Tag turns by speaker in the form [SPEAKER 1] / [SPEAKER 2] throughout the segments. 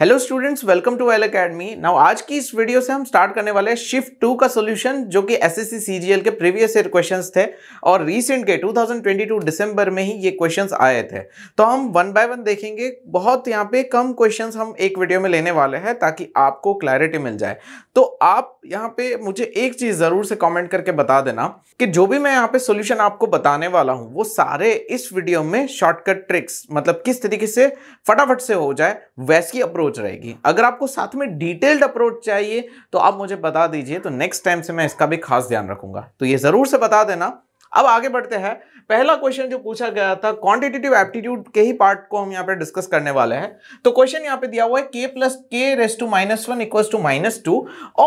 [SPEAKER 1] hello students welcome to L academy now आज की इस वीडियो से हम स्टार्ट करने वाले हैं शिफ्ट टू का सोल्यूशन जो कि एसएससी सीजीएल के प्रीवियस ईयर क्वेश्चंस थे और रिसेंट के 2022 दिसंबर में ही ये क्वेश्चंस आए थे तो हम वन बाय वन देखेंगे बहुत यहाँ पे कम क्वेश्चंस हम एक वीडियो में लेने वाले हैं ताकि आपको क्लैरिटी मिल जाए तो आप यहाँ पे मुझे एक चीज़ ज़रूर से कॉमेंट करके बता देना कि जो भी मैं यहाँ पे सोल्यूशन आपको बताने वाला हूँ वो सारे इस वीडियो में शॉर्टकट ट्रिक्स मतलब किस तरीके से फटाफट से हो जाए वैसी अप्रोच अप्रोच रहेगी अगर आपको साथ में डिटेल्ड अप्रोच चाहिए तो आप मुझे बता दीजिए तो नेक्स्ट टाइम से मैं इसका भी खास ध्यान रखूंगा तो ये ज़रूर से बता देना अब आगे बढ़ते हैं पहला क्वेश्चन जो पूछा गया था क्वांटिटेटिव एप्टीट्यूड के ही पार्ट को हम यहाँ पे डिस्कस करने वाले हैं तो क्वेश्चन यहाँ पे दिया हुआ है K plus K raise to minus one equal to minus two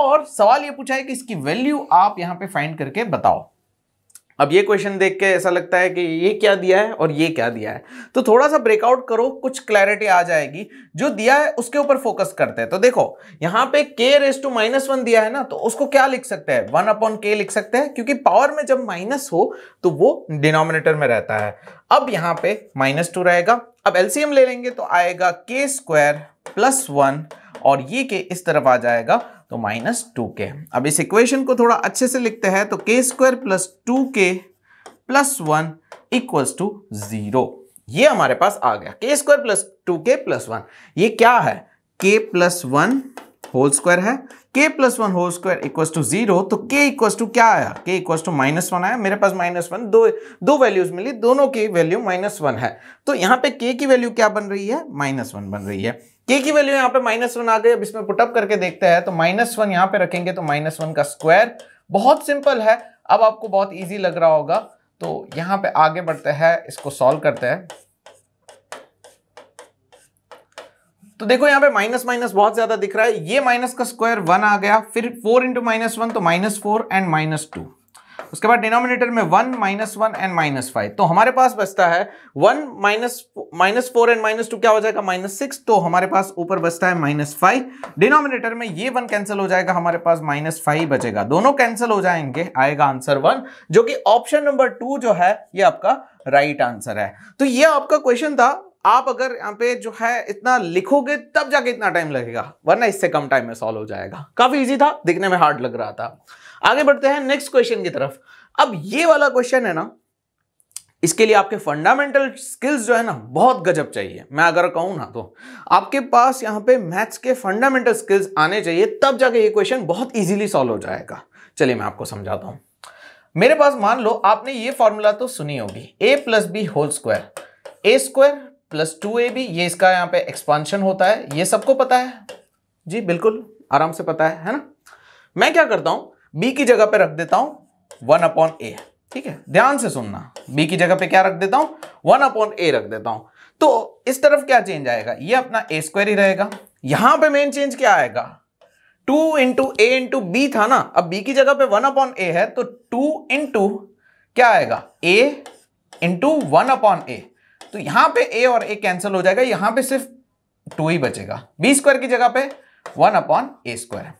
[SPEAKER 1] और सवाल ये पूछा है कि इसकी वैल्यू आप यहाँ पे फाइंड करके बताओ अब ये क्वेश्चन देख के ऐसा लगता है कि ये क्या दिया है और ये क्या दिया है तो थोड़ा सा ब्रेकआउट करो कुछ क्लैरिटी आ जाएगी जो दिया है उसके ऊपर फोकस करते हैं तो देखो यहाँ पे के रेस टू माइनस वन दिया है ना तो उसको क्या लिख सकते हैं वन अपॉन के लिख सकते हैं क्योंकि पावर में जब माइनस हो तो वो डिनोमिनेटर में रहता है अब यहाँ पे माइनस टू रहेगा अब एलसीएम ले लेंगे तो आएगा के स्क्वायर प्लस वन और ये के इस तरफ आ जाएगा तो माइनस टू के अब इस इक्वेशन को थोड़ा अच्छे से लिखते हैं तो K square plus two K plus one equals to zero ये हमारे पास आ गया K square plus two K plus one ये क्या है K plus one whole square है K plus one whole square equals to zero तो के इक्व टू क्या आया के इक्व टू माइनस वन आया मेरे पास माइनस वन दो दो वैल्यूज मिली दोनों की वैल्यू माइनस वन है तो यहाँ पे के की वैल्यू क्या बन रही है माइनस वन बन रही है के की वैल्यू यहाँ पे माइनस वन आ गई अब इसमें पुटअप करके देखते हैं तो माइनस वन यहाँ पे रखेंगे तो माइनस वन का स्क्वायर बहुत सिंपल है अब आपको बहुत ईजी लग रहा होगा तो यहाँ पे आगे बढ़ते हैं इसको सॉल्व करते हैं तो देखो यहाँ पे माइनस माइनस बहुत ज्यादा दिख रहा है ये माइनस का स्क्वायर वन आ गया फिर फोर इंटू माइनस वन तो minus four and minus two उसके बाद डिनोमिनेटर में one minus one and minus five तो हमारे पास बचता है one minus minus four and minus two क्या हो जाएगा माइनस सिक्स तो हमारे पास ऊपर बचता है माइनस फाइव डिनोमिनेटर में ये वन कैंसिल हो जाएगा हमारे पास माइनस फाइव बचेगा दोनों कैंसिल हो जाएंगे आएगा आंसर वन जो कि ऑप्शन नंबर टू जो है ये आपका राइट right आंसर है तो ये आपका क्वेश्चन था आप अगर यहाँ पे जो है इतना लिखोगे तब जाके इतना टाइम लगेगा वरना इससे कम टाइम में सॉल्व हो जाएगा काफी इजी था दिखने में हार्ड लग रहा था आगे बढ़ते हैं नेक्स्ट क्वेश्चन की तरफ अब ये वाला क्वेश्चन है ना इसके लिए आपके फंडामेंटल स्किल्स जो है ना बहुत गजब चाहिए मैं अगर कहूँ ना तो आपके पास यहाँ पे मैथ्स के फंडामेंटल स्किल्स आने चाहिए तब जाके ये क्वेश्चन बहुत इजीली सॉल्व हो जाएगा चलिए मैं आपको समझाता हूँ मेरे पास मान लो आपने ये फॉर्मूला तो सुनी होगी a plus b whole square a square plus two a b ये इसका यहाँ पे एक्सपांशन होता है ये सबको पता है जी बिल्कुल आराम से पता है है ना मैं क्या करता हूँ बी की जगह पे रख देता हूं वन अपॉन ए ठीक है ध्यान से सुनना बी की जगह पे क्या रख देता हूं वन अपॉन ए रख देता हूं तो इस तरफ क्या चेंज आएगा ये अपना ए स्क्वायर ही रहेगा यहां पे मेन चेंज क्या आएगा two into a into b था ना अब बी की जगह पे वन अपॉन ए है तो टू इंटू क्या आएगा a into one upon a तो यहां पे ए और ए कैंसिल हो जाएगा यहां पे सिर्फ टू ही बचेगा बी स्क्वायर की जगह पे वन अपॉन ए स्क्वायर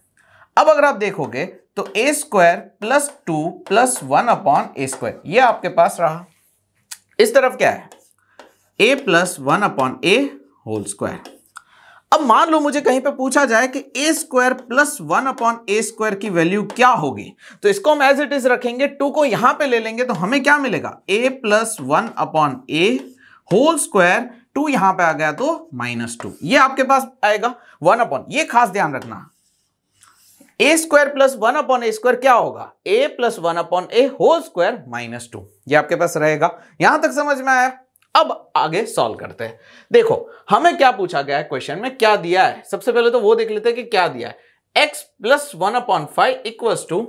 [SPEAKER 1] अब अगर आप देखोगे तो a square plus two plus one upon a square ये आपके पास रहा इस तरफ क्या है a plus one upon a whole square अब मान लो मुझे कहीं पे पूछा जाए कि a square plus one upon a square की वैल्यू क्या होगी तो इसको हम एज इट इज रखेंगे टू को यहां पे ले लेंगे तो हमें क्या मिलेगा a plus one upon a whole square two यहां पे आ गया तो माइनस टू ये आपके पास आएगा वन अपॉन ये खास ध्यान रखना a square plus one upon a square क्या होगा a plus one upon a whole square minus two ये आपके पास रहेगा यहां तक समझ में आया अब आगे सॉल्व करते हैं देखो हमें क्या पूछा गया है क्वेश्चन में क्या दिया है सबसे पहले तो वो देख लेते हैं कि क्या दिया है x plus one upon five equals two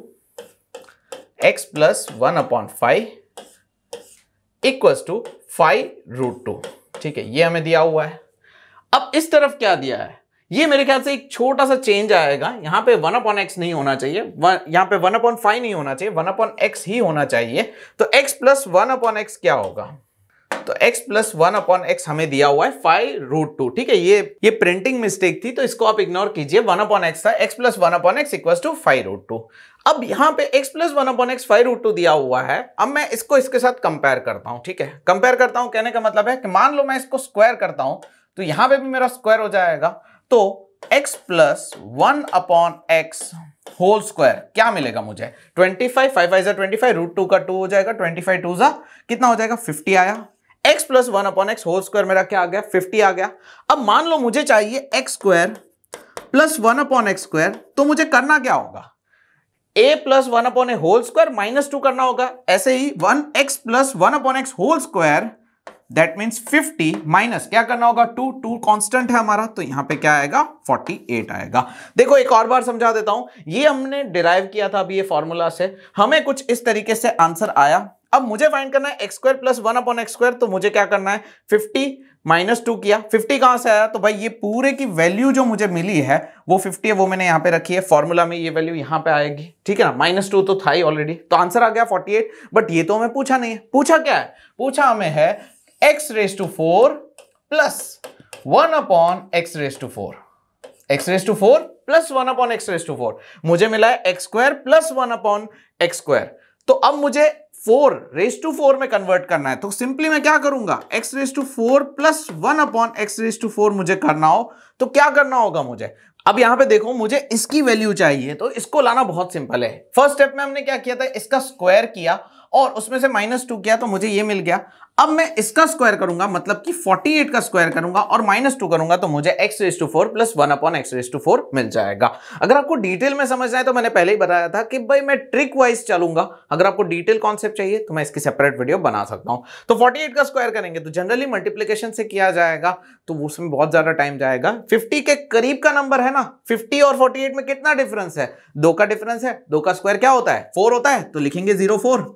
[SPEAKER 1] x plus one upon five equals two five root two ठीक है ये हमें दिया हुआ है अब इस तरफ क्या दिया है ये मेरे ख्याल से एक छोटा सा चेंज आएगा यहाँ पे वन अपॉन एक्स नहीं होना चाहिए यहाँ पे वन अपॉन फाइव नहीं होना चाहिए वन अपॉन एक्स ही होना चाहिए तो x plus one upon x क्या होगा तो x plus one upon x हमें दिया हुआ है फाइव रूट टू ठीक है ये ये प्रिंटिंग मिस्टेक थी तो इसको आप इग्नोर कीजिए वन अपॉन एक्स था x plus one upon x equal to five root two अब यहां पे x plus one upon x five root two दिया हुआ है अब मैं इसको इसके साथ कंपेयर करता हूं ठीक है कंपेयर करता हूं कहने का मतलब है कि मान लो मैं इसको स्क्वायर करता हूं तो यहां पर भी मेरा स्क्वायर हो जाएगा तो x plus one upon x whole square क्या मिलेगा मुझे 25 five five twenty five root two का टू हो जाएगा 25 फाइव टू जा कितना हो जाएगा 50 आया x plus one upon x whole square मेरा क्या आ गया 50 आ गया अब मान लो मुझे चाहिए x square plus one upon x square तो मुझे करना क्या होगा a plus one upon a whole square minus two करना होगा ऐसे ही one x plus one upon x whole square that means 50 minus क्या करना होगा टू टू कांस्टेंट है हमारा तो यहां पे क्या आएगा 48 आएगा देखो एक और बार समझा देता हूं ये हमने डिराइव किया था अभी ये फॉर्मूला से हमें कुछ इस तरीके से आंसर आया अब मुझे फाइंड करना है x square plus one upon x square तो मुझे क्या करना है फिफ्टी माइनस टू किया फिफ्टी कहां से आया तो भाई ये पूरे की वैल्यू जो मुझे मिली है वो फिफ्टी है वो मैंने यहां पे रखी है फॉर्मूला में ये वैल्यू यहां पे आएगी ठीक है ना माइनस टू तो था ही ऑलरेडी तो आंसर आ गया फोर्टी एट बट ये तो हमें पूछा नहीं है पूछा क्या है पूछा हमें है x raise to four plus one upon x raise to four x raise to four plus one upon x raise to four मुझे मिला है x square plus one upon x square तो अब मुझे फोर रेस टू फोर में convert करना है तो सिंपली मैं क्या करूंगा x raise to four plus one upon x raise to four मुझे करना हो तो क्या करना होगा मुझे अब यहां पे देखो मुझे इसकी वैल्यू चाहिए तो इसको लाना बहुत सिंपल है फर्स्ट स्टेप में हमने क्या किया था इसका स्क्वायर किया और उसमें से माइनस टू किया तो मुझे ये मिल गया अब मैं इसका स्क्वायर करूंगा मतलब कि 48 का स्क्वायर करूंगा और माइनस टू करूंगा तो मुझे x raise to four plus one upon x raise to four मिल जाएगा अगर आपको डिटेल में समझना है तो मैंने पहले ही बताया था कि भाई मैं ट्रिक वाइज चलूंगा अगर आपको डिटेल कॉन्सेप्ट चाहिए तो मैं इसकी सेपरेट वीडियो बना सकता हूं तो फोर्टी का स्क्वायर करेंगे तो जनरली मल्टीप्लीकेशन से किया जाएगा तो उसमें बहुत ज्यादा टाइम जाएगा फिफ्टी के करीब का नंबर है ना फिफ्टी और फोर्टी में कितना डिफरेंस है दो का डिफरेंस है दो का स्क्वायर क्या होता है फोर होता है तो लिखेंगे जीरो फोर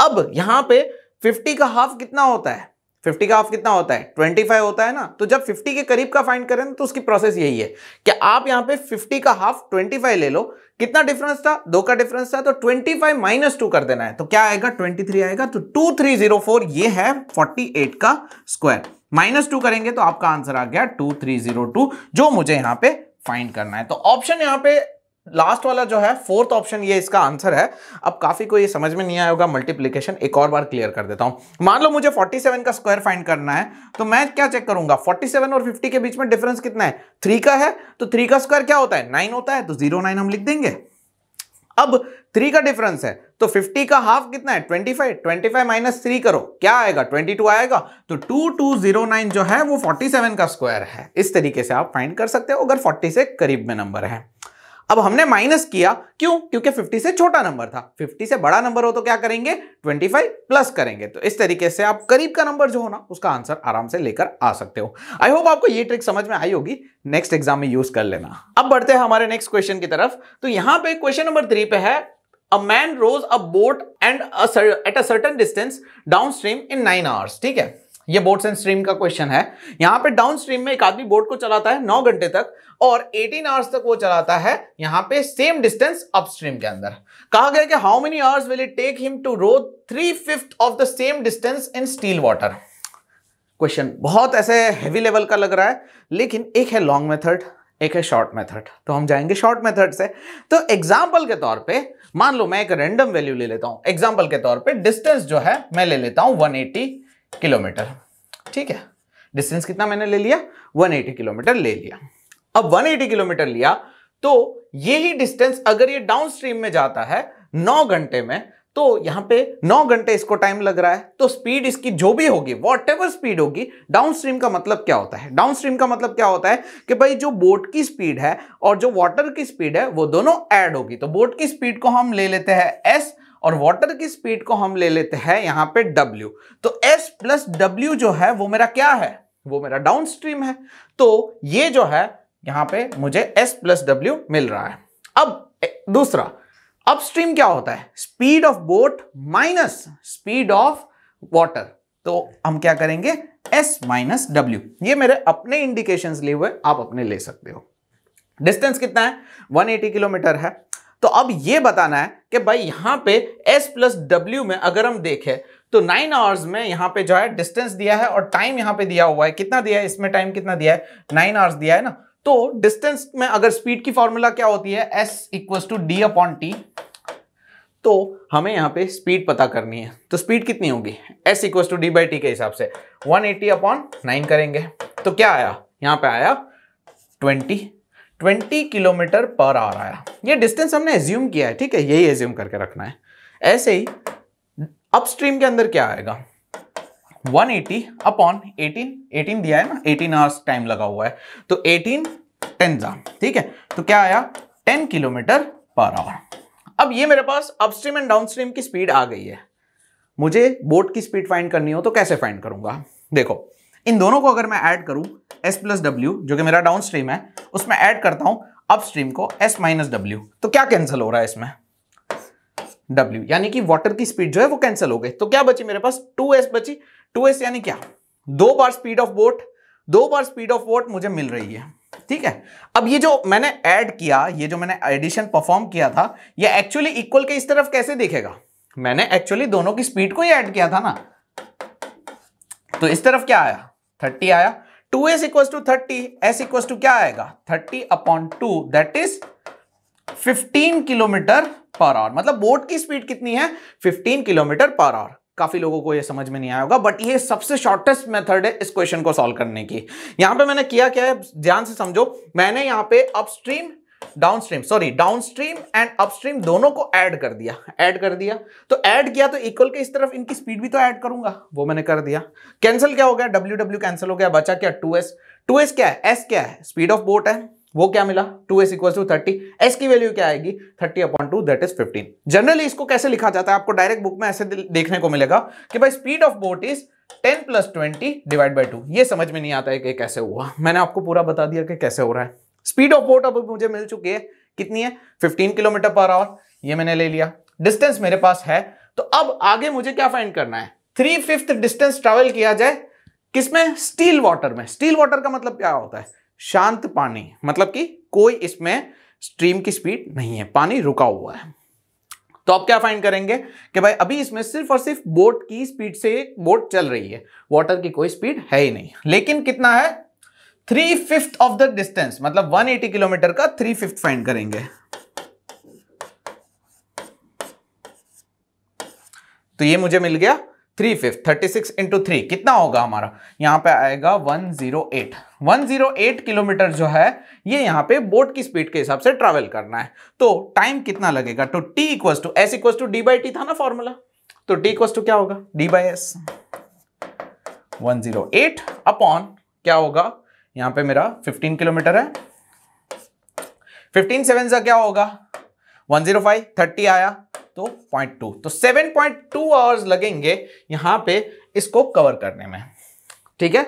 [SPEAKER 1] अब यहां पे 50 का हाफ कितना होता है 50 का हाफ कितना होता है 25 होता है ना तो जब 50 के करीब का फाइंड करें तो उसकी प्रोसेस यही है कि आप यहां पे 50 का हाफ 25 ले लो कितना डिफरेंस था दो का डिफरेंस था तो 25 फाइव माइनस टू कर देना है तो क्या आएगा 23 आएगा तो 2304 ये है 48 का स्क्वायर माइनस टू करेंगे तो आपका आंसर आ गया 2302 जो मुझे यहां पे फाइंड करना है तो ऑप्शन यहां पे लास्ट वाला जो है फोर्थ ऑप्शन ये इसका आंसर है अब काफी को ये समझ में नहीं आया होगा मल्टीप्लिकेशन एक और बार क्लियर कर देता हूं मान लो मुझे 47 का स्क्वायर फाइंड करना है तो मैं क्या चेक करूंगा 47 और 50 के बीच में डिफरेंस कितना है थ्री का है तो थ्री का स्क्वायर क्या होता है नाइन होता है तो जीरो नाइन हम लिख देंगे अब थ्री का डिफरेंस है तो फिफ्टी का हाफ कितना है twenty five twenty five minus three करो क्या आएगा ट्वेंटी टू आएगा तो टू टू जीरो नाइन जो है वो फोर्टी सेवन का स्क्वायर है इस तरीके से आप फाइंड कर सकते हो अगर फोर्टी से करीब में नंबर है अब हमने माइनस किया क्यों क्योंकि 50 से छोटा नंबर था 50 से बड़ा नंबर हो तो क्या करेंगे 25 प्लस करेंगे तो इस तरीके से आप करीब का नंबर जो हो ना उसका आंसर आराम से लेकर आ सकते हो आई होप आपको ये ट्रिक समझ में आई होगी नेक्स्ट एग्जाम में यूज कर लेना अब बढ़ते हैं हमारे नेक्स्ट क्वेश्चन की तरफ तो यहां पर क्वेश्चन नंबर थ्री पे है a man rows a boat and at a certain distance downstream in nine hours ठीक है ये बोट्स एंड स्ट्रीम का क्वेश्चन है यहाँ पे डाउन स्ट्रीम में एक आदमी बोट को चलाता है नौ घंटे तक और 18 आवर्स तक वो चलाता है यहाँ पे सेम डिस्टेंस अपस्ट्रीम के अंदर कहा गया कि how many hours will it take him to row three fifth of the same distance in still water question बहुत ऐसे हैवी लेवल का लग रहा है लेकिन एक है लॉन्ग मेथड एक है शॉर्ट मेथड तो हम जाएंगे शॉर्ट मेथड से तो एग्जाम्पल के तौर पे मान लो मैं एक रैंडम वैल्यू ले लेता हूं एग्जाम्पल के तौर पे डिस्टेंस जो है मैं ले लेता हूं 180 किलोमीटर ठीक है डिस्टेंस कितना मैंने ले लिया 180 किलोमीटर ले लिया अब 180 किलोमीटर लिया तो यही डिस्टेंस अगर ये डाउन में जाता है 9 घंटे में तो यहां पे 9 घंटे इसको टाइम लग रहा है तो स्पीड इसकी जो भी होगी वॉट स्पीड होगी डाउन का मतलब क्या होता है डाउन का मतलब क्या होता है कि भाई जो बोट की स्पीड है और जो वाटर की स्पीड है वो दोनों एड होगी तो बोट की स्पीड को हम ले लेते हैं एस और वाटर की स्पीड को हम ले लेते हैं यहां पे W तो S प्लस डब्ल्यू जो है वो मेरा क्या है वो मेरा डाउन स्ट्रीम है तो ये जो है यहां पे मुझे S प्लस डब्ल्यू मिल रहा है अब दूसरा अपस्ट्रीम क्या होता है speed of boat minus speed of water तो हम क्या करेंगे S माइनस डब्ल्यू ये मेरे अपने इंडिकेशन लिए हुए आप अपने ले सकते हो डिस्टेंस कितना है 180 किलोमीटर है तो अब ये बताना है कि भाई यहाँ पे s प्लस डब्ल्यू में अगर हम देखें तो नाइन आवर्स में यहाँ पे जो है डिस्टेंस दिया है और टाइम यहाँ पे दिया हुआ है कितना दिया है इसमें टाइम कितना दिया है नाइन आवर्स दिया है ना तो डिस्टेंस में अगर स्पीड की फॉर्मूला क्या होती है s equal to d upon t तो हमें यहाँ पे स्पीड पता करनी है तो स्पीड कितनी होगी s equal to d by t के हिसाब से वन एटी अपॉन नाइन करेंगे तो क्या आया यहाँ पे आया twenty twenty kilometre per hour आया ये डिस्टेंस हमने एज्यूम किया है ठीक है यही एज्यूम करके रखना है ऐसे ही अपस्ट्रीम के अंदर क्या आएगा 180 एटी अपॉन एटीन एटीन दिया है ना 18 आवर्स टाइम लगा हुआ है तो 18 टेंजा ठीक है तो क्या आया 10 किलोमीटर पर आवर अब ये मेरे पास अपस्ट्रीम एंड डाउनस्ट्रीम की स्पीड आ गई है मुझे बोट की स्पीड फाइंड करनी हो तो कैसे फाइंड करूंगा देखो इन दोनों को अगर मैं ऐड करूं एस प्लस डब्ल्यू जो कि मेरा डाउन स्ट्रीम है उसमें ऐड करता हूं अप स्ट्रीम को एस माइनस डब्ल्यू तो क्या कैंसिल हो रहा है इसमें डब्ल्यू यानी कि वाटर की स्पीड जो है वो कैंसिल हो गई तो क्या बची मेरे पास 2s बची एस यानी क्या दो बार स्पीड ऑफ बोट दो बार स्पीड ऑफ बोट मुझे मिल रही है ठीक है अब ये जो मैंने ऐड किया ये जो मैंने एडिशन परफॉर्म किया था ये एक्चुअली इक्वल के इस तरफ कैसे देखेगा मैंने एक्चुअली दोनों की स्पीड को ही ऐड किया था ना तो इस तरफ क्या आया थर्टी आया two s equal to thirty s equal to क्या आएगा thirty upon two that is fifteen kilometre per hour मतलब बोट की स्पीड कितनी है फिफ्टीन किलोमीटर पर आवर काफी लोगों को ये समझ में नहीं आया होगा बट ये सबसे शॉर्टेस्ट मेथड है इस क्वेश्चन को सॉल्व करने की यहां पे मैंने किया क्या है ध्यान से समझो मैंने यहां पे upstream downstream sorry downstream and upstream दोनों को ऐड कर दिया ऐड कर दिया तो ऐड किया तो इक्वल के इस तरफ इनकी स्पीड भी तो ऐड करूंगा वो मैंने कर दिया कैंसिल क्या हो गया डब्ल्यू डब्ल्यू कैंसिल हो गया बचा क्या टू एस टू एस क्या है एस क्या है स्पीड ऑफ बोट है वो क्या मिला two s equal to thirty s की वैल्यू क्या आएगी thirty upon two that is fifteen generally इसको कैसे लिखा जाता है आपको डायरेक्ट बुक में ऐसे देखने को मिलेगा कि भाई speed of boat is ten plus twenty divide by two ये समझ में नहीं आता है कि कैसे हुआ मैंने आपको पूरा बता दिया कि कैसे हो रहा है स्पीड ऑफ बोट अब मुझे मिल चुकी है कितनी है 15 किलोमीटर पर आवर ये मैंने ले लिया डिस्टेंस मेरे पास है तो अब आगे मुझे क्या फाइंड करना है थ्री फिफ्थ डिस्टेंस ट्रेवल किया जाए किसमें स्टील वाटर में स्टील वाटर का मतलब क्या होता है शांत पानी मतलब कि कोई इसमें स्ट्रीम की स्पीड नहीं है पानी रुका हुआ है तो आप क्या फाइंड करेंगे कि भाई अभी इसमें सिर्फ और सिर्फ बोट की स्पीड से बोट चल रही है वाटर की कोई स्पीड है ही नहीं लेकिन कितना है three fifth of the distance मतलब 180 किलोमीटर का थ्री फिफ्थ फाइंड करेंगे तो ये मुझे मिल गया three fifth thirty six into three कितना होगा हमारा यहां पे आएगा 108 108 किलोमीटर जो है ये यहां पे बोट की स्पीड के हिसाब से ट्रेवल करना है तो टाइम कितना लगेगा तो t equal to s equal to d by t था ना फॉर्मूला तो टी इक्व टू क्या होगा d by s one upon क्या होगा यहां पे मेरा 15 किलोमीटर है 15 सेवन सा क्या होगा 105 30 आया तो 0.2 तो 7.2 आवर्स लगेंगे यहां पे इसको कवर करने में ठीक है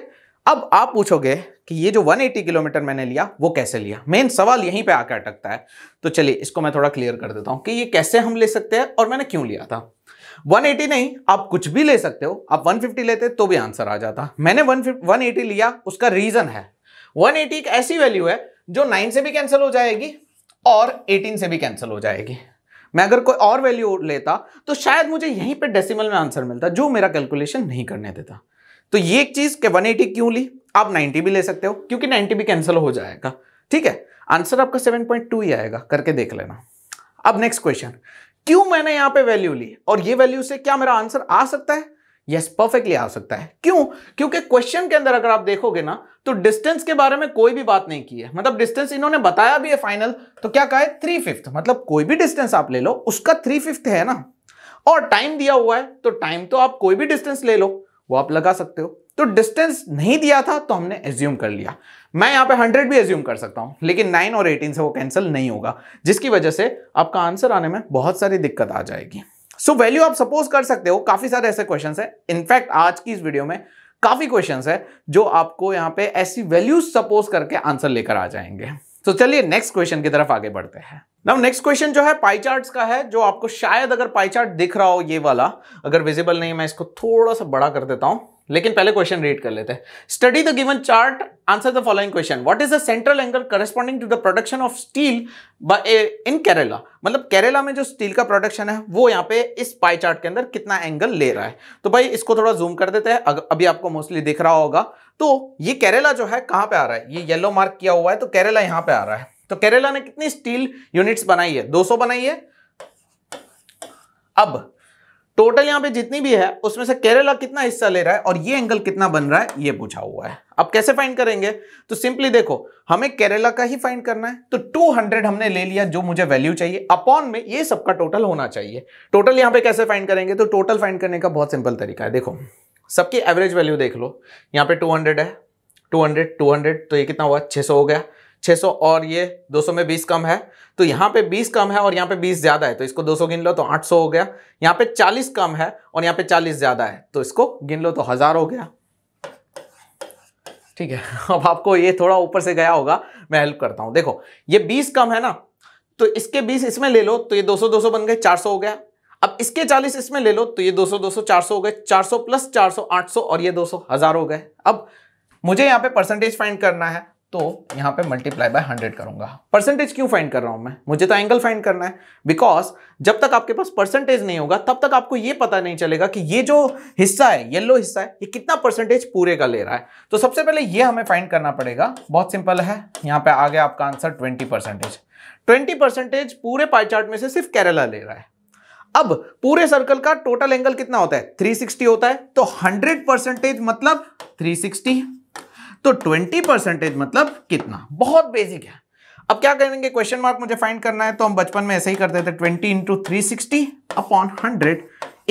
[SPEAKER 1] अब आप पूछोगे कि ये जो 180 किलोमीटर मैंने लिया वो कैसे लिया मेन सवाल यहीं पे आकर अटकता है तो चलिए इसको मैं थोड़ा क्लियर कर देता हूं कि ये कैसे हम ले सकते हैं और मैंने क्यों लिया था 180 नहीं आप कुछ भी ले सकते हो आप 150 लेते तो भी आंसर आ जाता मैंने 180 लिया उसका रीजन है 180 एक ऐसी वैल्यू है जो 9 से भी कैंसिल हो जाएगी और 18 से भी कैंसिल हो जाएगी मैं अगर कोई और वैल्यू लेता तो शायद मुझे यहीं पे डेसिमल में आंसर मिलता जो मेरा कैलकुलेशन नहीं करने देता तो ये एक चीज के 180 क्यों ली आप 90 भी ले सकते हो क्योंकि 90 भी कैंसिल हो जाएगा ठीक है आंसर आपका 7.2 ही आएगा करके देख लेना अब नेक्स्ट क्वेश्चन क्यों मैंने यहां पे वैल्यू ली और ये वैल्यू से क्या मेरा आंसर आ सकता है यस परफेक्टली आ सकता है क्यों क्योंकि क्वेश्चन के अंदर अगर आप देखोगे ना तो डिस्टेंस के बारे में कोई भी बात नहीं की है मतलब डिस्टेंस इन्होंने बताया भी है फाइनल तो क्या कहा है थ्री फिफ्थ मतलब कोई भी डिस्टेंस आप ले लो उसका थ्री फिफ्थ है ना और टाइम दिया हुआ है तो टाइम तो आप कोई भी डिस्टेंस ले लो वो आप लगा सकते हो तो डिस्टेंस नहीं दिया था तो हमने एज्यूम कर लिया मैं यहां पे 100 भी एज्यूम कर सकता हूं लेकिन 9 और 18 से वो कैंसिल नहीं होगा जिसकी वजह से आपका आंसर आने में बहुत सारी दिक्कत आ जाएगी सो so, वैल्यू आप सपोज कर सकते हो काफी सारे ऐसे क्वेश्चन है इनफैक्ट आज की इस वीडियो में काफी क्वेश्चन है जो आपको यहां पर ऐसी वैल्यू सपोज करके आंसर लेकर आ जाएंगे तो चलिए नेक्स्ट क्वेश्चन की तरफ आगे बढ़ते हैं नाउ नेक्स्ट क्वेश्चन जो है पाई चार्ट्स का है जो आपको शायद अगर पाई चार्ट दिख रहा हो ये वाला अगर विजिबल नहीं मैं इसको थोड़ा सा बड़ा कर देता हूं लेकिन पहले क्वेश्चन रीड कर लेते हैं study the given chart answer the following question what is the central angle corresponding to the production of steel in Kerala मतलब केरला में जो स्टील का प्रोडक्शन है वो यहाँ पे इस पाई चार्ट के अंदर कितना एंगल ले रहा है तो भाई इसको थोड़ा जूम कर देते हैं अभी आपको मोस्टली दिख रहा होगा तो ये केरला जो है कहाँ पे आ रहा है ये येलो मार्क किया हुआ है तो केरला यहाँ पे आ रहा है तो केरला ने कितनी स्टील यूनिट्स बनाई है दो बनाई है अब टोटल यहां पे जितनी भी है उसमें से केरला कितना हिस्सा ले रहा है और ये एंगल कितना बन रहा है ये पूछा हुआ है अब कैसे फाइंड करेंगे तो सिंपली देखो हमें केरला का ही फाइंड करना है तो 200 हमने ले लिया जो मुझे वैल्यू चाहिए अपॉन में ये सबका टोटल होना चाहिए टोटल यहां पे कैसे फाइंड करेंगे तो टोटल फाइंड करने का बहुत सिंपल तरीका है देखो सबकी एवरेज वैल्यू देख लो यहां पर टू है टू हंड्रेड तो ये कितना हुआ छह हो गया 600 और ये 200 में 20 कम है तो यहाँ पे 20 कम है और यहाँ पे 20 ज़्यादा है तो इसको 200 गिन लो तो 800 हो गया यहाँ पे 40 कम है और यहाँ पे 40 ज़्यादा है तो इसको गिन लो तो हज़ार हो गया ठीक है अब आपको ये थोड़ा ऊपर से गया होगा मैं हेल्प करता हूँ देखो ये 20 कम है ना तो इसके 20 इसमें ले लो तो ये 200 200 बन गए 400 हो गया अब इसके 40 इसमें ले लो तो ये 200 200 400 हो गए 400 प्लस 400 800 और ये 200 हज़ार हो गए अब मुझे यहाँ पे परसेंटेज फाइंड करना है तो यहाँ पे मल्टीप्लाई बाय हंड्रेड करूंगा परसेंटेज क्यों फाइंड कर रहा हूं मैं मुझे तो एंगल फाइंड करना है बिकॉज जब तक आपके पास परसेंटेज नहीं होगा तब तक आपको ये पता नहीं चलेगा कि ये जो हिस्सा है येलो हिस्सा है ये कितना परसेंटेज पूरे का ले रहा है तो सबसे पहले ये हमें फाइंड करना पड़ेगा बहुत सिंपल है यहाँ पे आ गया आपका answer twenty percentage twenty percentage पूरे पाईचार्ट में से सिर्फ केरला ले रहा है अब पूरे सर्कल का टोटल एंगल कितना होता है 360 होता है तो 100 परसेंटेज मतलब 360 तो ट्वेंटी परसेंटेज मतलब कितना बहुत बेसिक है अब क्या करेंगे क्वेश्चन मार्क मुझे फाइंड करना है तो हम बचपन में ऐसे ही करते थे twenty into three sixty upon hundred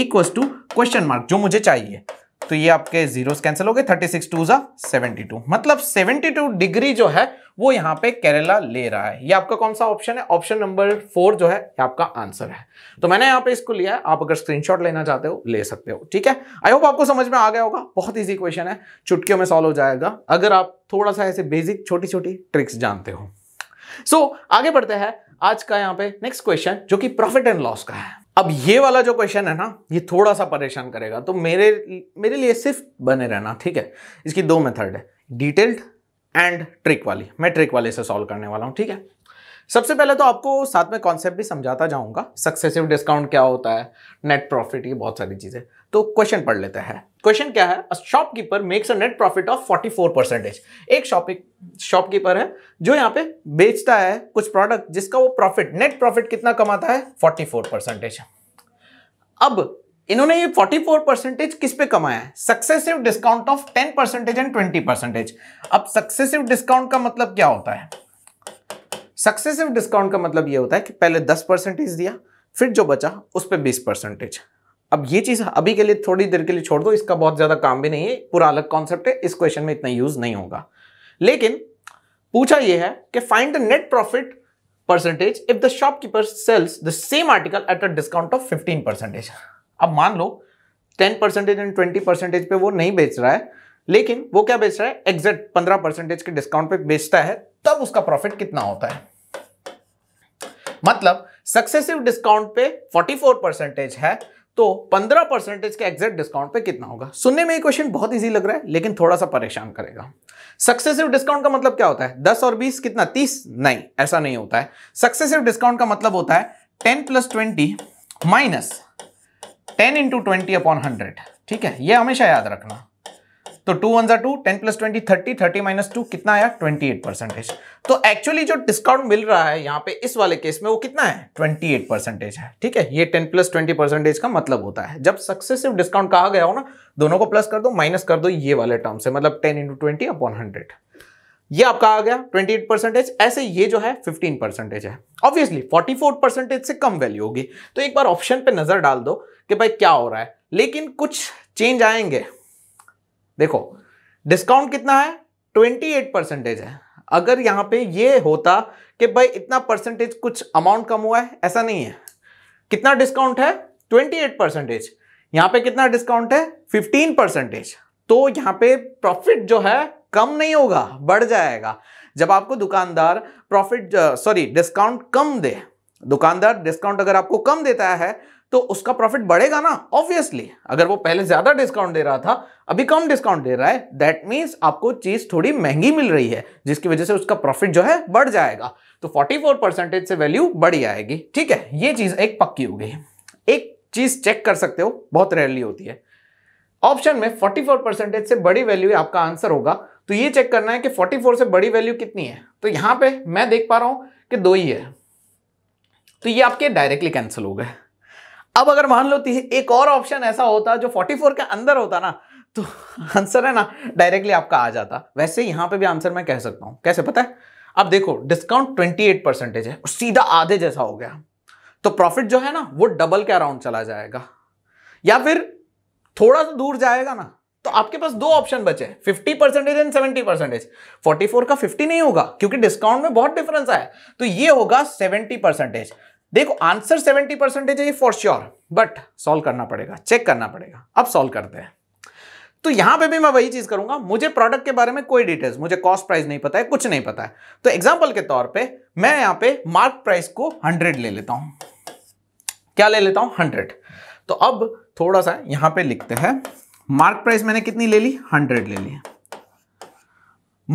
[SPEAKER 1] equals to question mark जो मुझे चाहिए तो ये आपके जीरो कैंसिल हो गए थर्टी सिक्स टू जा सेवेंटी टू मतलब सेवेंटी टू डिग्री जो है वो यहां पे केरला ले रहा है ये आपका कौन सा ऑप्शन है ऑप्शन नंबर फोर जो है आपका आंसर है तो मैंने यहां पे इसको लिया है आप अगर स्क्रीनशॉट लेना चाहते हो ले सकते हो ठीक है आई होप आपको समझ में आ गया होगा बहुत इजी क्वेश्चन है चुटकियों में सॉल्व हो जाएगा अगर आप थोड़ा सा ऐसे बेसिक छोटी छोटी ट्रिक्स जानते हो सो so, आगे बढ़ते हैं आज का यहां पर नेक्स्ट क्वेश्चन जो कि प्रॉफिट एंड लॉस का है अब ये वाला जो क्वेश्चन है ना ये थोड़ा सा परेशान करेगा तो मेरे मेरे लिए सिर्फ बने रहना ठीक है इसकी दो मेथड है डिटेल्ड एंड ट्रिक वाली मैं ट्रिक वाले से सॉल्व करने वाला हूँ ठीक है सबसे पहले तो आपको साथ में कॉन्सेप्ट भी समझाता जाऊंगा सक्सेसिव डिस्काउंट क्या होता है नेट प्रॉफिट ये बहुत सारी चीज़ें तो क्वेश्चन पढ़ लेते हैं क्वेश्चन क्या है shopkeeper makes a net profit of 44 percentage एक शॉपिंग शॉपकीपर है जो यहाँ पे बेचता है कुछ प्रोडक्ट जिसका वो प्रॉफिट नेट प्रॉफिट कितना कमाता है फोर्टी परसेंटेज अब इन्होंने ये 44 परसेंटेज किस पे कमाया है successive discount of 10 percentage and 20 percentage अब सक्सेसिव डिस्काउंट का मतलब क्या होता है सक्सेसिव डिस्काउंट का मतलब ये होता है कि पहले 10 परसेंटेज दिया फिर जो बचा उस पर बीस परसेंटेज अब ये चीज़ अभी के लिए थोड़ी देर के लिए छोड़ दो इसका बहुत ज़्यादा काम भी नहीं है पूरा अलग कॉन्सेप्ट है इस क्वेश्चन में इतना यूज़ नहीं होगा लेकिन पूछा यह है कि find the net profit percentage if the shopkeeper sells the same article at a discount of 15 percentage अब मान लो ten percentage and twenty percentage पे वो नहीं बेच रहा है लेकिन वो क्या बेच रहा है एग्जैक्ट पंद्रह परसेंटेज के डिस्काउंट पे बेचता है तब उसका प्रॉफिट कितना होता है मतलब सक्सेसिव डिस्काउंट पे 44 परसेंटेज है तो 15 परसेंटेज के एग्जैक्ट डिस्काउंट पे कितना होगा सुनने में ये क्वेश्चन बहुत इजी लग रहा है लेकिन थोड़ा सा परेशान करेगा सक्सेसिव डिस्काउंट का मतलब क्या होता है 10 और 20 कितना 30 नहीं ऐसा नहीं होता है सक्सेसिव डिस्काउंट का मतलब होता है 10 plus twenty minus ten into twenty upon hundred ठीक है ये हमेशा याद रखना तो टू वन जो two ten plus twenty thirty thirty minus two कितना आया ट्वेंटी एट परसेंटेज तो एक्चुअली जो डिस्काउंट मिल रहा है यहाँ पे इस वाले केस में वो कितना है ट्वेंटी एट परसेंटेज है ठीक है ये टेन प्लस ट्वेंटी परसेंटेज का मतलब होता है जब सक्सेसिव डिस्काउंट कहा गया हो ना दोनों को प्लस कर दो माइनस कर दो ये वाले टर्म से मतलब ten into twenty upon hundred ये आपका आ गया 28 परसेंटेज ऐसे ये जो है 15 परसेंटेज है ऑब्वियसली 44 परसेंटेज से कम वैल्यू होगी तो एक बार ऑप्शन पे नजर डाल दो कि भाई क्या हो रहा है लेकिन कुछ चेंज आएंगे देखो डिस्काउंट कितना है 28 परसेंटेज है अगर यहां पे ये होता कि भाई इतना परसेंटेज कुछ अमाउंट कम हुआ है ऐसा नहीं है कितना डिस्काउंट है ट्वेंटी परसेंटेज यहां पे कितना डिस्काउंट है फिफ्टीन परसेंटेज तो यहां पे प्रॉफिट जो है कम नहीं होगा बढ़ जाएगा जब आपको दुकानदार प्रॉफिट सॉरी डिस्काउंट कम दे दुकानदार डिस्काउंट अगर आपको कम देता है तो उसका प्रॉफिट बढ़ेगा ना ऑब्वियसली अगर वो पहले ज्यादा डिस्काउंट दे रहा था अभी कम डिस्काउंट दे रहा है दैट मीन्स आपको चीज थोड़ी महंगी मिल रही है जिसकी वजह से उसका प्रॉफिट जो है बढ़ जाएगा तो 44 परसेंटेज से वैल्यू बढ़ी आएगी ठीक है ये चीज एक पक्की हो गई एक चीज चेक कर सकते हो बहुत रेयरली होती है ऑप्शन में 44 परसेंटेज से बड़ी वैल्यू आपका आंसर होगा तो ये चेक करना है कि 44 से बड़ी वैल्यू कितनी है तो यहाँ पे मैं देख पा रहा हूँ कि दो ही है तो ये आपके डायरेक्टली कैंसिल हो गए अब अगर मान लो एक और ऑप्शन ऐसा होता जो 44 के अंदर होता ना तो आंसर है ना डायरेक्टली आपका आ जाता वैसे यहाँ पे भी आंसर मैं कह सकता हूँ कैसे पता है अब देखो डिस्काउंट ट्वेंटी परसेंटेज है और सीधा आधे जैसा हो गया तो प्रॉफिट जो है ना वो डबल के अराउंड चला जाएगा या फिर थोड़ा सा दूर जाएगा ना तो आपके पास दो ऑप्शन बचे fifty percentage and seventy percentage forty four का फिफ्टी नहीं होगा क्योंकि डिस्काउंट में बहुत डिफरेंस आया तो ये होगा सेवेंटी परसेंटेज देखो आंसर सेवेंटी परसेंटेज है फॉर श्योर बट सॉल्व करना पड़ेगा चेक करना पड़ेगा अब सॉल्व करते हैं तो यहां पे भी मैं वही चीज करूंगा मुझे प्रोडक्ट के बारे में कोई डिटेल्स मुझे कॉस्ट प्राइस नहीं पता है कुछ नहीं पता है तो एग्जाम्पल के तौर पे मैं यहां पे मार्क प्राइस को हंड्रेड ले लेता हूं क्या ले लेता हूं हंड्रेड तो अब थोड़ा सा यहां पे लिखते हैं मार्क प्राइस मैंने कितनी ले ली हंड्रेड ले ली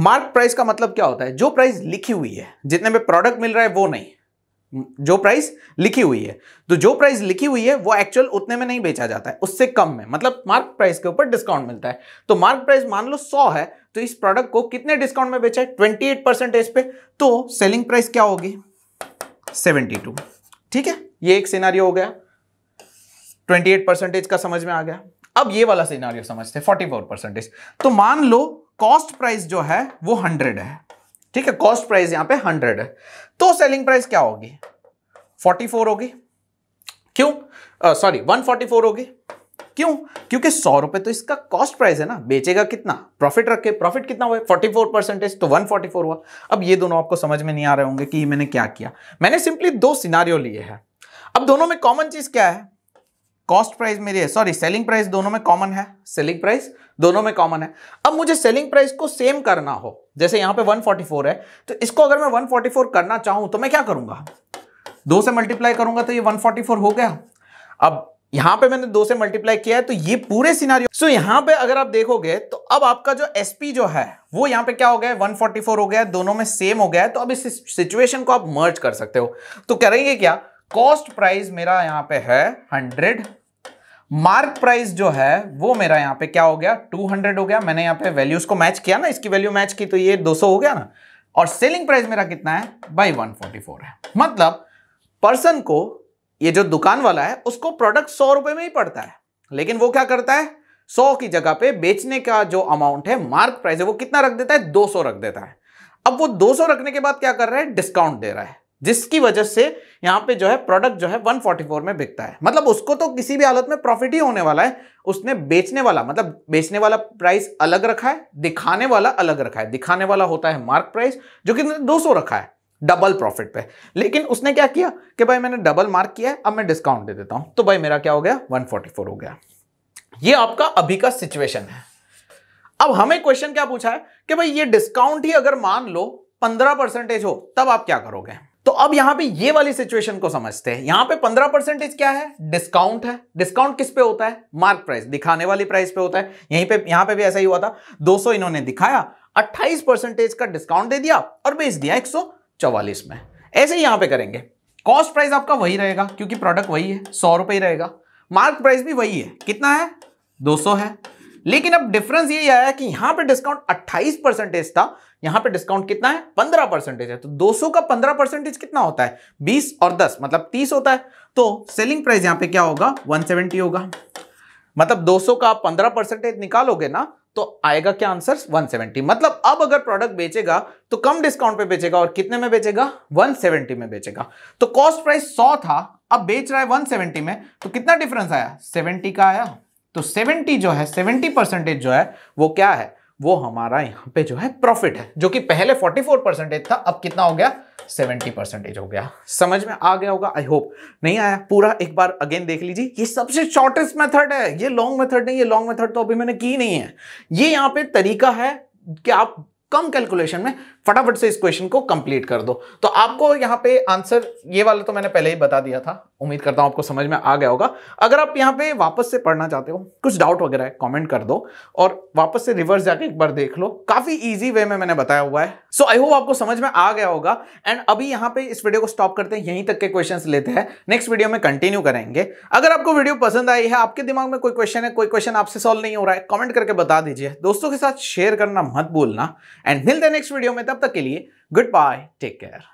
[SPEAKER 1] मार्क प्राइस का मतलब क्या होता है जो प्राइस लिखी हुई है जितने में प्रोडक्ट मिल रहा है वो नहीं जो प्राइस लिखी हुई है तो जो प्राइस लिखी हुई है वो एक्चुअल उतने में नहीं बेचा जाता है उससे कम में मतलब मार्क प्राइस के ऊपर डिस्काउंट मिलता है तो मार्क प्राइस मान लो सौ है तो इस प्रोडक्ट को कितने डिस्काउंट में बेचा है ट्वेंटी एट परसेंटेज पे तो सेलिंग प्राइस क्या होगी सेवेंटी टू ठीक है ये एक सिनारियो हो गया ट्वेंटी एट परसेंटेज का समझ में आ गया अब ये वाला सिनारियो समझते हैं फोर्टी फोर परसेंटेज तो मान लो कॉस्ट प्राइस जो है वो हंड्रेड है ठीक है कॉस्ट प्राइस यहां पे हंड्रेड है तो सेलिंग प्राइस क्या होगी फोर्टी फोर होगी क्यों सॉरी वन फोर्टी फोर होगी क्यों क्योंकि सौ रुपए तो इसका कॉस्ट प्राइस है ना बेचेगा कितना प्रॉफिट रखे प्रॉफिट कितना हुआ फोर्टी फोर परसेंटेज तो वन फोर्टी फोर हुआ अब ये दोनों आपको समझ में नहीं आ रहे होंगे कि मैंने क्या किया मैंने सिंपली दो सिनारियो लिए हैं अब दोनों में कॉमन चीज क्या है कॉस्ट प्राइस मेरी है सॉरी सेलिंग प्राइस दोनों में कॉमन है सेलिंग प्राइस दोनों में कॉमन है अब मुझे सेलिंग प्राइस को सेम करना हो जैसे यहां पे 144 है तो इसको अगर मैं 144 करना चाहूं तो मैं क्या करूंगा दो से मल्टीप्लाई करूंगा तो ये 144 हो गया अब यहां पे मैंने दो से मल्टीप्लाई किया है तो ये पूरे सिनारियो सो यहां पे अगर आप देखोगे तो अब आपका जो एसपी जो है वो यहां पे क्या हो गया 144 हो गया दोनों में सेम हो गया है तो अब इस सिचुएशन को आप मर्ज कर सकते हो तो करेंगे क्या कॉस्ट प्राइस मेरा यहाँ पे है हंड्रेड मार्क प्राइस जो है वो मेरा यहाँ पे क्या हो गया टू हंड्रेड हो गया मैंने यहाँ पे वैल्यूज को मैच किया ना इसकी वैल्यू मैच की तो ये दो सौ हो गया ना और सेलिंग प्राइस मेरा कितना है बाई वन फोर्टी फोर है मतलब पर्सन को ये जो दुकान वाला है उसको प्रोडक्ट सौ रुपए में ही पड़ता है लेकिन वो क्या करता है सौ की जगह पे बेचने का जो अमाउंट है मार्क प्राइस है वो कितना रख देता है दो सौ रख देता है अब वो दो सौ रखने के बाद क्या कर रहा है डिस्काउंट दे रहा है जिसकी वजह से यहाँ पे जो है प्रोडक्ट जो है 144 में बिकता है मतलब उसको तो किसी भी हालत में प्रॉफिट ही होने वाला है उसने बेचने वाला मतलब बेचने वाला प्राइस अलग रखा है दिखाने वाला अलग रखा है दिखाने वाला होता है मार्क प्राइस जो कि दो सौ रखा है डबल प्रॉफिट पे लेकिन उसने क्या किया कि भाई मैंने डबल मार्क किया है अब मैं डिस्काउंट दे देता हूं तो भाई मेरा क्या हो गया 144 हो गया ये आपका अभी का सिचुएशन है अब हमें क्वेश्चन क्या पूछा है कि भाई ये डिस्काउंट ही अगर मान लो 15 परसेंटेज हो तब आप क्या करोगे तो अब यहां पे ये वाली सिचुएशन को समझते हैं यहां पे 15 परसेंटेज क्या है डिस्काउंट है डिस्काउंट किस पे होता है मार्क प्राइस दिखाने वाली प्राइस पे होता है यहीं पे यहां पे भी ऐसा ही हुआ था 200 इन्होंने दिखाया 28 परसेंटेज का डिस्काउंट दे दिया और बेच दिया 144 में ऐसे ही यहां पर करेंगे कॉस्ट प्राइस आपका वही रहेगा क्योंकि प्रोडक्ट वही है सौ रुपये रहेगा मार्क प्राइस भी वही है कितना है दो है लेकिन अब डिफरेंस ये आया कि यहां पे डिस्काउंट 28 परसेंटेज था यहां पे डिस्काउंट कितना है 15 परसेंटेज है तो 200 का 15 परसेंटेज कितना होता है 20 और 10 मतलब 30 होता है तो सेलिंग प्राइस यहां पे क्या होगा 170 होगा मतलब 200 का 15 परसेंटेज निकालोगे ना तो आएगा क्या आंसर 170 मतलब अब अगर प्रोडक्ट बेचेगा तो कम डिस्काउंट पे बेचेगा और कितने में बेचेगा 170 में बेचेगा तो कॉस्ट प्राइस 100 था अब बेच रहा है 170 में तो कितना डिफरेंस आया 70 का आया तो 70 जो है 70 परसेंटेज जो है वो क्या है वो हमारा यहाँ पे जो है प्रॉफिट है जो कि पहले 44 परसेंटेज था अब कितना हो गया 70 परसेंटेज हो गया समझ में आ गया होगा आई होप नहीं आया पूरा एक बार अगेन देख लीजिए ये सबसे शॉर्टेस्ट मेथड है ये लॉन्ग मेथड नहीं ये लॉन्ग मेथड तो अभी मैंने की नहीं है ये यहाँ पे तरीका है कि आप कम कैलकुलेशन में फटाफट से इस क्वेश्चन को कंप्लीट कर दो तो आपको यहाँ पे आंसर ये वाला तो मैंने पहले ही बता दिया था उम्मीद करता हूँ आपको समझ में आ गया होगा अगर आप यहाँ पे वापस से पढ़ना चाहते हो कुछ डाउट वगैरह है कमेंट कर दो और वापस से रिवर्स जाके एक बार देख लो काफी ईजी वे में मैंने बताया हुआ है सो आई होप आपको समझ में आ गया होगा एंड अभी यहाँ पे इस वीडियो को स्टॉप करते हैं यहीं तक के क्वेश्चन लेते हैं नेक्स्ट वीडियो में कंटिन्यू करेंगे अगर आपको वीडियो पसंद आई है आपके दिमाग में कोई क्वेश्चन है कोई क्वेश्चन आपसे सॉल्व नहीं हो रहा है कॉमेंट करके बता दीजिए दोस्तों के साथ शेयर करना मत भूलना एंड मिलते हैं नेक्स्ट वीडियो में तब तब तक के लिए गुड बाय टेक केयर